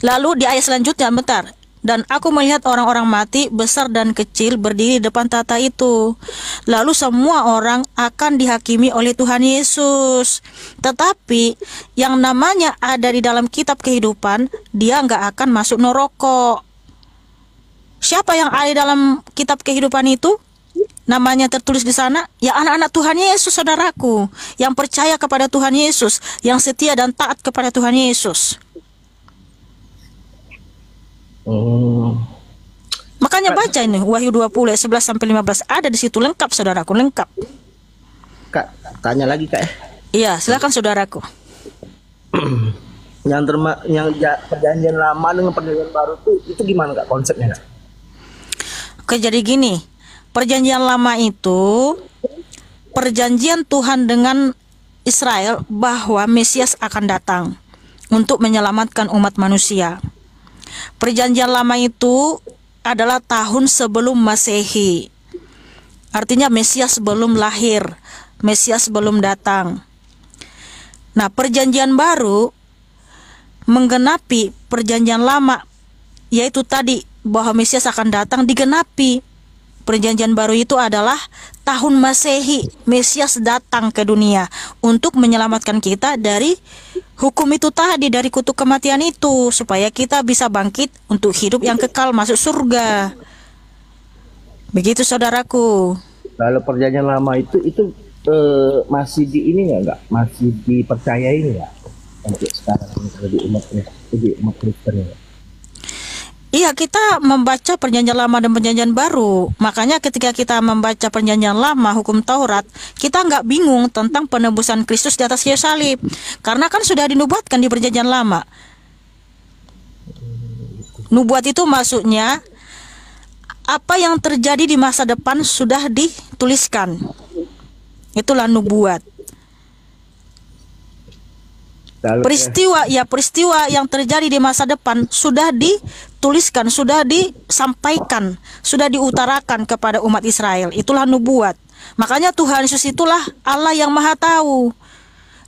Lalu di ayat selanjutnya, bentar. Dan aku melihat orang-orang mati besar dan kecil berdiri depan tata itu. Lalu semua orang akan dihakimi oleh Tuhan Yesus. Tetapi yang namanya ada di dalam kitab kehidupan, dia nggak akan masuk neraka. Siapa yang ada di dalam kitab kehidupan itu? namanya tertulis di sana, ya anak-anak Tuhan Yesus saudaraku, yang percaya kepada Tuhan Yesus, yang setia dan taat kepada Tuhan Yesus. Oh. Makanya baca ini Wahyu 20 11 sampai 15 ada di situ lengkap saudaraku lengkap. Kak, tanya lagi Kak. Eh. Iya, silakan saudaraku. yang terma yang perjanjian lama dengan perjanjian baru itu itu gimana Kak konsepnya? Kak? Oke, jadi gini. Perjanjian lama itu perjanjian Tuhan dengan Israel bahwa Mesias akan datang untuk menyelamatkan umat manusia. Perjanjian lama itu adalah tahun sebelum Masehi. Artinya Mesias belum lahir, Mesias belum datang. Nah, perjanjian baru menggenapi perjanjian lama yaitu tadi bahwa Mesias akan datang digenapi. Perjanjian baru itu adalah tahun Masehi, Mesias datang ke dunia untuk menyelamatkan kita dari hukum itu tadi dari kutuk kematian itu supaya kita bisa bangkit untuk hidup yang kekal masuk surga. Begitu saudaraku. Kalau perjanjian lama itu itu uh, masih di ini ya enggak? Masih dipercayai ya? Untuk sekarang untuk di umat di umat Kristen ya. Iya, kita membaca perjanjian lama dan perjanjian baru. Makanya ketika kita membaca perjanjian lama, hukum Taurat, kita nggak bingung tentang penebusan Kristus di atas kayu salib. Karena kan sudah dinubuatkan di perjanjian lama. Nubuat itu maksudnya apa yang terjadi di masa depan sudah dituliskan. Itulah nubuat peristiwa ya. ya peristiwa yang terjadi di masa depan sudah dituliskan, sudah disampaikan, sudah diutarakan kepada umat Israel. Itulah nubuat. Makanya Tuhan Yesus itulah Allah yang Maha Tahu.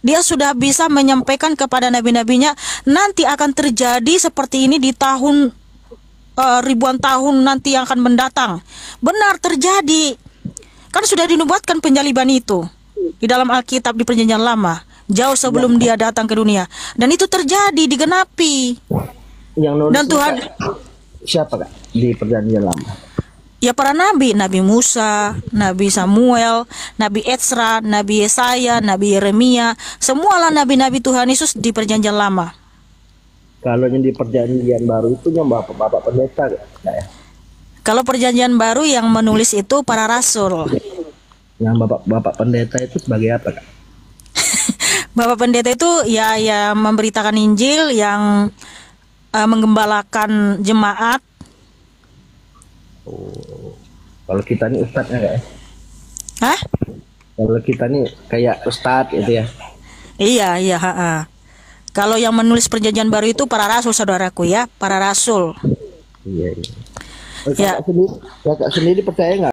Dia sudah bisa menyampaikan kepada nabi-nabinya nanti akan terjadi seperti ini di tahun uh, ribuan tahun nanti yang akan mendatang. Benar terjadi. Kan sudah dinubuatkan penyaliban itu di dalam Alkitab di Perjanjian Lama jauh sebelum ya. dia datang ke dunia dan itu terjadi digenapi yang nulis dan Tuhan siapa kak di perjanjian lama ya para nabi nabi Musa nabi Samuel nabi Ezra nabi Yesaya nabi Yeremia semualah nabi-nabi Tuhan Yesus di perjanjian lama kalau yang di perjanjian baru itu yang bapak-bapak pendeta ya kalau perjanjian baru yang menulis itu para rasul. Yang bapak-bapak pendeta itu sebagai apa kak? Bapak pendeta itu ya ya memberitakan Injil yang uh, menggembalakan jemaat. Oh. Kalau kita nih ustadnya ya? Hah? Kalau kita nih kayak ustad itu ya. Iya, iya, ha -ha. Kalau yang menulis perjanjian baru itu para rasul saudaraku ya, para rasul. Iya, iya. Ya. Kakak ya. sendiri, kakak sendiri percaya nggak